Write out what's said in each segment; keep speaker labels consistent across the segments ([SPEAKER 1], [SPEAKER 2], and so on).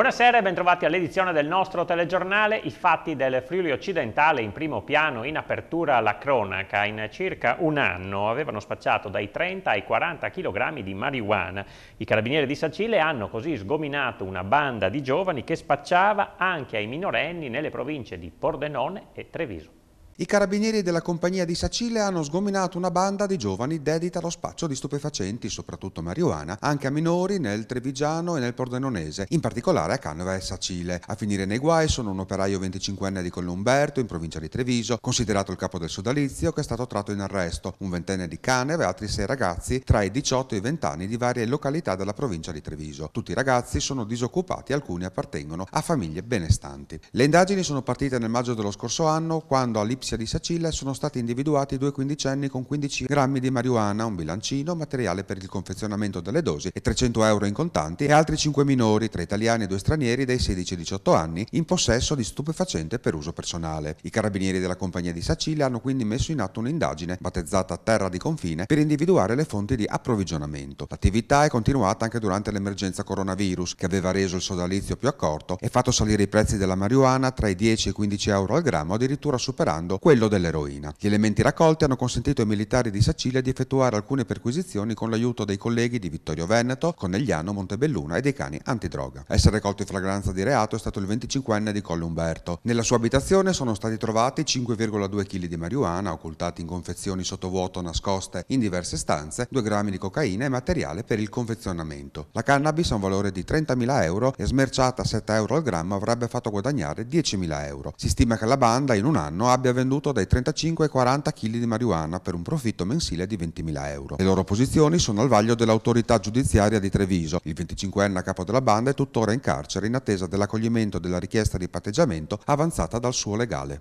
[SPEAKER 1] Buonasera e bentrovati all'edizione del nostro telegiornale. I fatti del Friuli occidentale in primo piano in apertura alla cronaca. In circa un anno avevano spacciato dai 30 ai 40 kg di marijuana. I carabinieri di Sacile hanno così sgominato una banda di giovani che spacciava anche ai minorenni nelle province di Pordenone e Treviso.
[SPEAKER 2] I carabinieri della compagnia di Sacile hanno sgominato una banda di giovani dedita allo spaccio di stupefacenti, soprattutto marijuana, anche a minori nel Trevigiano e nel Pordenonese, in particolare a Canova e Sacile. A finire nei guai sono un operaio 25enne di Collumberto, in provincia di Treviso, considerato il capo del sodalizio, che è stato tratto in arresto, un ventenne di Caneva e altri sei ragazzi tra i 18 e i 20 anni di varie località della provincia di Treviso. Tutti i ragazzi sono disoccupati, alcuni appartengono a famiglie benestanti. Le indagini sono partite nel maggio dello scorso anno, quando all'Ipsi provincia di Sacile sono stati individuati due quindicenni con 15 grammi di marijuana, un bilancino, materiale per il confezionamento delle dosi e 300 euro in contanti e altri 5 minori, tra italiani e due stranieri dai 16 ai 18 anni, in possesso di stupefacente per uso personale. I carabinieri della compagnia di Sacile hanno quindi messo in atto un'indagine battezzata Terra di Confine per individuare le fonti di approvvigionamento. L'attività è continuata anche durante l'emergenza coronavirus che aveva reso il sodalizio più accorto e fatto salire i prezzi della marijuana tra i 10 e i 15 euro al grammo, addirittura superando secondo quello dell'eroina. Gli elementi raccolti hanno consentito ai militari di Sicilia di effettuare alcune perquisizioni con l'aiuto dei colleghi di Vittorio Veneto, Conegliano, Montebelluna e dei cani antidroga. Essere colto in fragranza di reato è stato il 25enne di Colle Umberto. Nella sua abitazione sono stati trovati 5,2 kg di marijuana occultati in confezioni sottovuoto nascoste in diverse stanze, 2 grammi di cocaina e materiale per il confezionamento. La cannabis ha un valore di 30.000 euro e smerciata a 7 euro al grammo avrebbe fatto guadagnare 10.000 euro. Si stima che la banda in un anno abbia venduto venduto dai 35 ai 40 kg di marijuana per un profitto mensile di 20.000 euro. Le loro posizioni sono al vaglio dell'autorità giudiziaria di Treviso. Il 25enne a capo della banda è tuttora in carcere in attesa dell'accoglimento della richiesta di patteggiamento avanzata dal suo legale.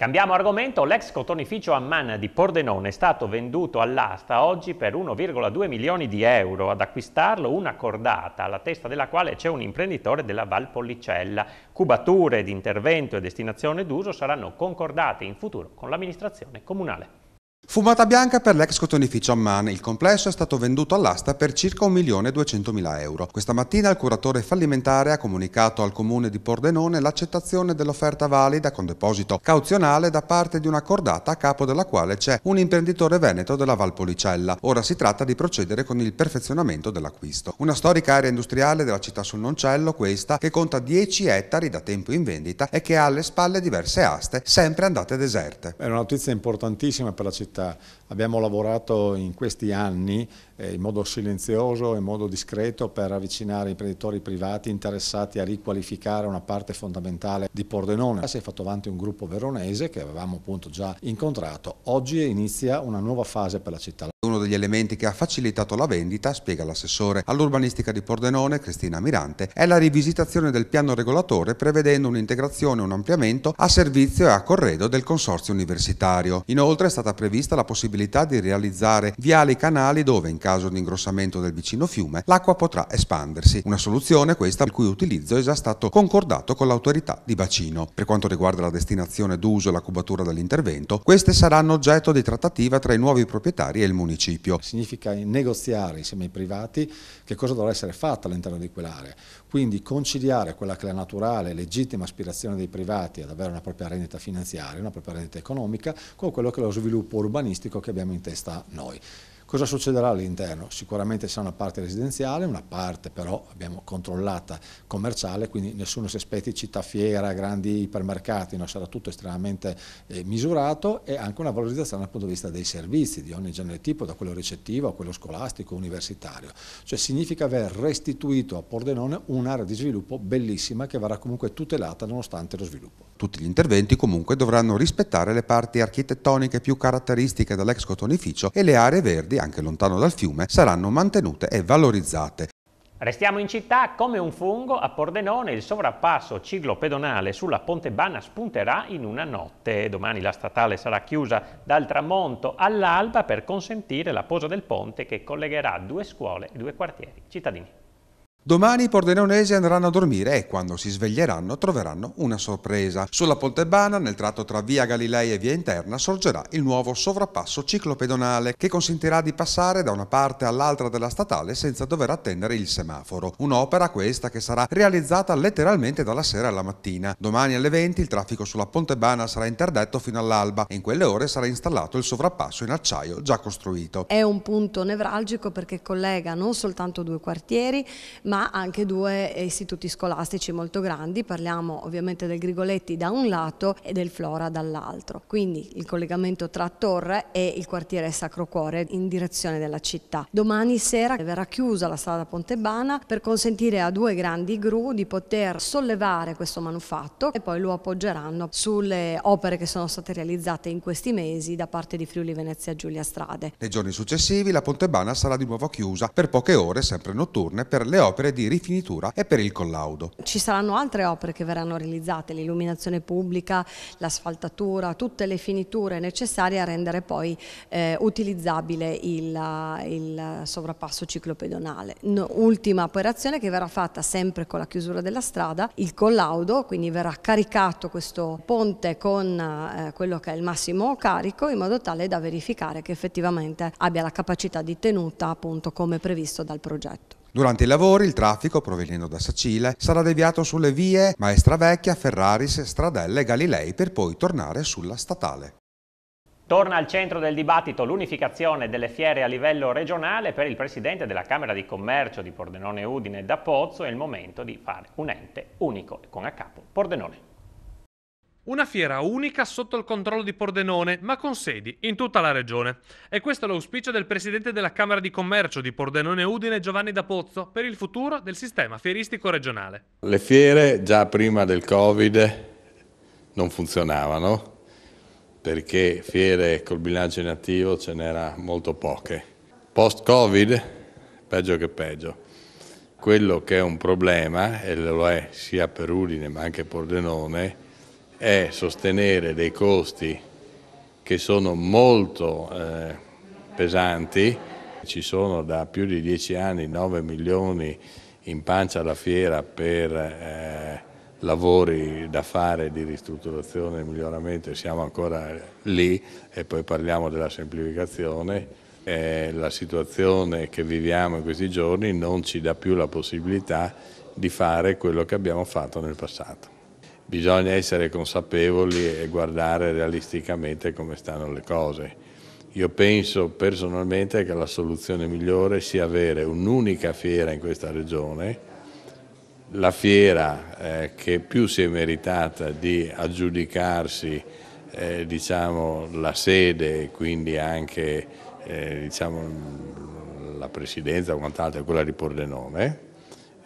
[SPEAKER 1] Cambiamo argomento, l'ex cotonificio Amman di Pordenone è stato venduto all'asta oggi per 1,2 milioni di euro, ad acquistarlo una cordata, alla testa della quale c'è un imprenditore della Valpolicella. Cubature di intervento e destinazione d'uso saranno concordate in futuro con l'amministrazione comunale.
[SPEAKER 2] Fumata bianca per l'ex cotonificio Amman, il complesso è stato venduto all'asta per circa 1.200.000 euro. Questa mattina il curatore fallimentare ha comunicato al comune di Pordenone l'accettazione dell'offerta valida con deposito cauzionale da parte di una cordata a capo della quale c'è un imprenditore veneto della Valpolicella. Ora si tratta di procedere con il perfezionamento dell'acquisto. Una storica area industriale della città sul Noncello, questa, che conta 10 ettari da tempo in vendita e che ha alle spalle diverse aste, sempre andate deserte. È una notizia importantissima per la città città. Abbiamo
[SPEAKER 3] lavorato in questi anni eh, in modo silenzioso, in modo discreto per avvicinare imprenditori privati interessati a riqualificare una parte fondamentale di Pordenone. Si è fatto avanti un gruppo veronese che avevamo appunto già incontrato. Oggi inizia una nuova
[SPEAKER 2] fase per la città. Uno degli elementi che ha facilitato la vendita, spiega l'assessore all'urbanistica di Pordenone, Cristina Mirante, è la rivisitazione del piano regolatore prevedendo un'integrazione e un ampliamento a servizio e a corredo del consorzio universitario. Inoltre è stata prevista la possibilità di realizzare viali canali dove in caso caso di ingrossamento del vicino fiume, l'acqua potrà espandersi. Una soluzione questa il cui utilizzo è già stato concordato con l'autorità di bacino. Per quanto riguarda la destinazione d'uso e la cubatura dell'intervento, queste saranno oggetto di trattativa tra i nuovi proprietari e il municipio. Significa negoziare insieme ai privati che cosa dovrà essere fatto
[SPEAKER 3] all'interno di quell'area. Quindi conciliare quella che è la naturale, legittima aspirazione dei privati ad avere una propria rendita finanziaria, una propria rendita economica, con quello che è lo sviluppo urbanistico che abbiamo in testa noi. Cosa succederà all'interno? Sicuramente sarà una parte residenziale, una parte però abbiamo controllata commerciale, quindi nessuno si aspetti città fiera, grandi ipermercati, no? sarà tutto estremamente eh, misurato e anche una valorizzazione dal punto di vista dei servizi di ogni genere tipo, da quello ricettivo a quello scolastico, universitario. Cioè significa aver restituito a Pordenone un'area di sviluppo bellissima che verrà comunque tutelata nonostante lo sviluppo.
[SPEAKER 2] Tutti gli interventi comunque dovranno rispettare le parti architettoniche più caratteristiche dell'ex cotonificio e le aree verdi anche lontano dal fiume, saranno mantenute e valorizzate.
[SPEAKER 1] Restiamo in città come un fungo, a Pordenone il sovrappasso ciclopedonale sulla Ponte Bana spunterà in una notte. Domani la statale sarà chiusa dal tramonto all'alba per consentire la posa del ponte che collegherà due scuole e due quartieri cittadini.
[SPEAKER 2] Domani i pordenonesi andranno a dormire e quando si sveglieranno troveranno una sorpresa. Sulla Poltebana, nel tratto tra via Galilei e via Interna, sorgerà il nuovo sovrappasso ciclopedonale che consentirà di passare da una parte all'altra della statale senza dover attendere il semaforo. Un'opera questa che sarà realizzata letteralmente dalla sera alla mattina. Domani alle 20 il traffico sulla Poltebana sarà interdetto fino all'alba e in quelle ore sarà installato il sovrappasso in acciaio già costruito.
[SPEAKER 4] È un punto nevralgico perché collega non soltanto due quartieri ma ma anche due istituti scolastici molto grandi, parliamo ovviamente del Grigoletti da un lato e del Flora dall'altro, quindi il collegamento tra Torre e il quartiere Sacro Cuore in direzione della città. Domani sera verrà chiusa la strada Pontebana per consentire a due grandi gru di poter sollevare questo manufatto e poi lo appoggeranno sulle opere che sono state realizzate in questi mesi da parte di Friuli Venezia Giulia Strade.
[SPEAKER 2] Nei giorni successivi la Pontebana sarà di nuovo chiusa per poche ore, sempre notturne, per le opere opere di rifinitura e per il collaudo.
[SPEAKER 4] Ci saranno altre opere che verranno realizzate, l'illuminazione pubblica, l'asfaltatura, tutte le finiture necessarie a rendere poi eh, utilizzabile il, il sovrappasso ciclopedonale. No, ultima operazione che verrà fatta sempre con la chiusura della strada, il collaudo, quindi verrà caricato questo ponte con eh, quello che è il massimo carico in modo tale da verificare che effettivamente abbia la capacità di tenuta appunto come previsto dal progetto.
[SPEAKER 2] Durante i lavori il traffico provenendo da Sacile sarà deviato sulle vie Maestravecchia, Ferraris, Stradelle e Galilei per poi tornare sulla statale.
[SPEAKER 1] Torna al centro del dibattito l'unificazione delle fiere a livello regionale per il presidente della Camera di Commercio di Pordenone Udine da Pozzo è il momento di fare un ente unico con a capo Pordenone.
[SPEAKER 5] Una fiera unica sotto il controllo di Pordenone, ma con sedi in tutta la regione. E questo è l'auspicio del presidente della Camera di Commercio di Pordenone Udine, Giovanni Da Pozzo, per il futuro del sistema fieristico regionale. Le fiere già prima del Covid non funzionavano perché fiere col bilancio inattivo ce n'era molto poche. Post Covid, peggio che peggio. Quello che è un problema, e lo è sia per Udine ma anche Pordenone, è è sostenere dei costi che sono molto eh, pesanti, ci sono da più di dieci anni 9 milioni in pancia alla fiera per eh, lavori da fare di ristrutturazione e miglioramento, siamo ancora lì e poi parliamo della semplificazione. Eh, la situazione che viviamo in questi giorni non ci dà più la possibilità di fare quello che abbiamo fatto nel passato bisogna essere consapevoli e guardare realisticamente come stanno le cose. Io penso personalmente che la soluzione migliore sia avere un'unica fiera in questa regione, la fiera eh, che più si è meritata di aggiudicarsi eh, diciamo, la sede e quindi anche eh, diciamo, la presidenza o quant'altro, quella di Pordenone,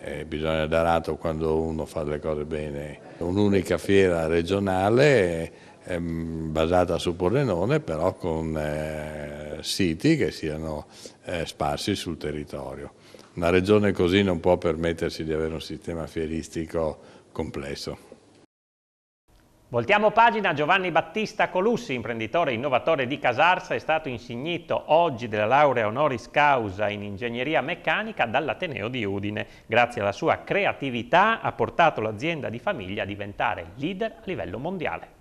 [SPEAKER 5] eh, bisogna dare atto quando uno fa le cose bene. Un'unica fiera regionale eh, basata su Pordenone però con eh, siti che siano eh, sparsi sul territorio. Una regione così non può permettersi di avere un sistema fieristico complesso.
[SPEAKER 1] Voltiamo pagina, Giovanni Battista Colussi, imprenditore e innovatore di Casarsa, è stato insignito oggi della laurea honoris causa in ingegneria meccanica dall'Ateneo di Udine. Grazie alla sua creatività ha portato l'azienda di famiglia a diventare leader a livello mondiale.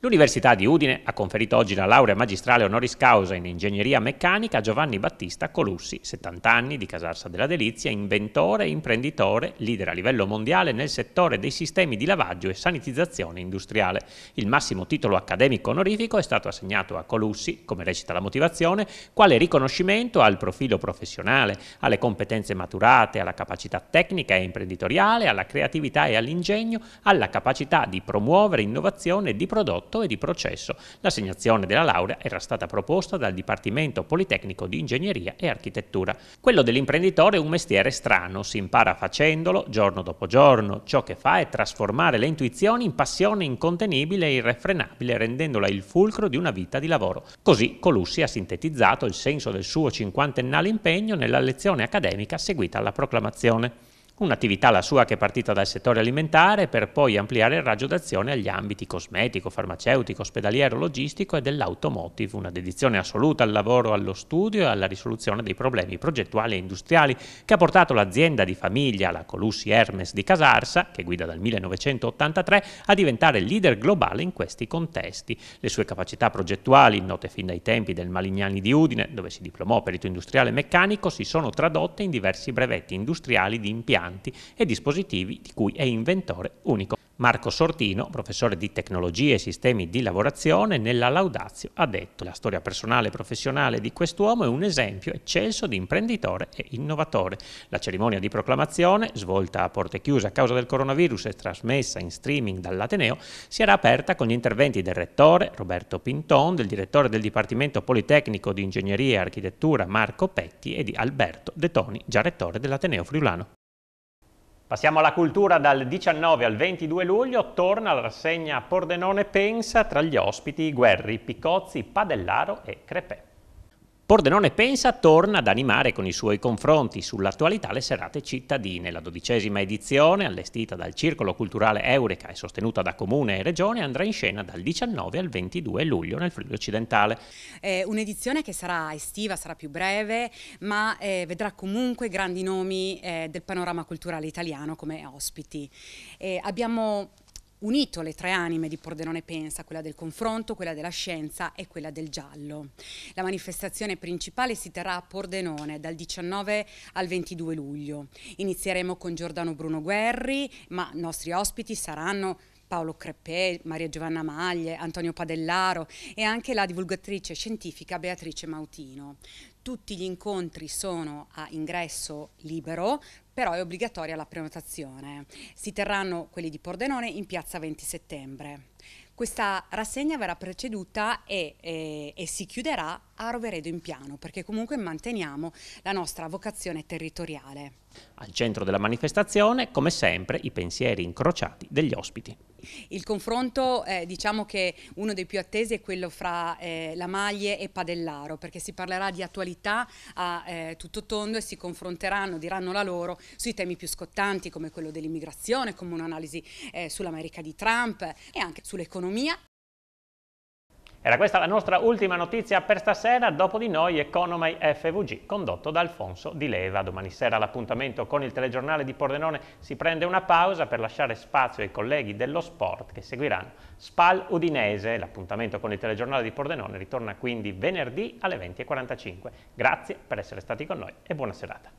[SPEAKER 1] L'Università di Udine ha conferito oggi la laurea magistrale honoris causa in ingegneria meccanica a Giovanni Battista Colussi, 70 anni, di Casarsa della Delizia, inventore, e imprenditore, leader a livello mondiale nel settore dei sistemi di lavaggio e sanitizzazione industriale. Il massimo titolo accademico onorifico è stato assegnato a Colussi, come recita la motivazione, quale riconoscimento al profilo professionale, alle competenze maturate, alla capacità tecnica e imprenditoriale, alla creatività e all'ingegno, alla capacità di promuovere innovazione e di prodotti prodotto e di processo. L'assegnazione della laurea era stata proposta dal Dipartimento Politecnico di Ingegneria e Architettura. Quello dell'imprenditore è un mestiere strano, si impara facendolo giorno dopo giorno. Ciò che fa è trasformare le intuizioni in passione incontenibile e irrefrenabile, rendendola il fulcro di una vita di lavoro. Così Colussi ha sintetizzato il senso del suo cinquantennale impegno nella lezione accademica seguita alla proclamazione. Un'attività la sua che è partita dal settore alimentare per poi ampliare il raggio d'azione agli ambiti cosmetico, farmaceutico, ospedaliero, logistico e dell'automotive, una dedizione assoluta al lavoro, allo studio e alla risoluzione dei problemi progettuali e industriali che ha portato l'azienda di famiglia, la Colussi Hermes di Casarsa, che guida dal 1983, a diventare leader globale in questi contesti. Le sue capacità progettuali, note fin dai tempi del Malignani di Udine, dove si diplomò perito industriale meccanico, si sono tradotte in diversi brevetti industriali di impianti impianti e dispositivi di cui è inventore unico. Marco Sortino, professore di tecnologie e sistemi di lavorazione, nella Laudazio ha detto la storia personale e professionale di quest'uomo è un esempio eccelso di imprenditore e innovatore. La cerimonia di proclamazione, svolta a porte chiuse a causa del coronavirus e trasmessa in streaming dall'Ateneo, si era aperta con gli interventi del rettore Roberto Pinton, del direttore del Dipartimento Politecnico di Ingegneria e Architettura Marco Petti e di Alberto De Toni, già rettore dell'Ateneo Friulano. Passiamo alla cultura dal 19 al 22 luglio, torna la rassegna Pordenone Pensa tra gli ospiti Guerri, Picozzi, Padellaro e Crepè. Pordenone Pensa torna ad animare con i suoi confronti sull'attualità le serate cittadine. La dodicesima edizione, allestita dal Circolo Culturale Eureka e sostenuta da Comune e Regione, andrà in scena dal 19 al 22 luglio nel Friuli Occidentale.
[SPEAKER 6] È un'edizione che sarà estiva, sarà più breve, ma eh, vedrà comunque grandi nomi eh, del panorama culturale italiano come ospiti. Eh, abbiamo unito le tre anime di Pordenone Pensa, quella del confronto, quella della scienza e quella del giallo. La manifestazione principale si terrà a Pordenone dal 19 al 22 luglio. Inizieremo con Giordano Bruno Guerri, ma i nostri ospiti saranno Paolo Creppè, Maria Giovanna Maglie, Antonio Padellaro e anche la divulgatrice scientifica Beatrice Mautino. Tutti gli incontri sono a ingresso libero però è obbligatoria la prenotazione. Si terranno quelli di Pordenone in piazza 20 settembre. Questa rassegna verrà preceduta e, e, e, si chiuderà a Roveredo in piano perché comunque manteniamo la nostra vocazione territoriale.
[SPEAKER 1] Al centro della manifestazione, come sempre, i pensieri incrociati degli ospiti.
[SPEAKER 6] Il confronto, eh, diciamo che uno dei più attesi è quello fra eh, Maglie e Padellaro, perché si parlerà di attualità a eh, tutto tondo e si confronteranno, diranno la loro, sui temi più scottanti come quello dell'immigrazione, come un'analisi eh, sull'America di Trump e anche sull'economia
[SPEAKER 1] era questa la nostra ultima notizia per stasera, dopo di noi Economy FVG condotto da Alfonso Di Leva. Domani sera l'appuntamento con il telegiornale di Pordenone si prende una pausa per lasciare spazio ai colleghi dello sport che seguiranno Spal Udinese. L'appuntamento con il telegiornale di Pordenone ritorna quindi venerdì alle 20.45. Grazie per essere stati con noi e buona serata.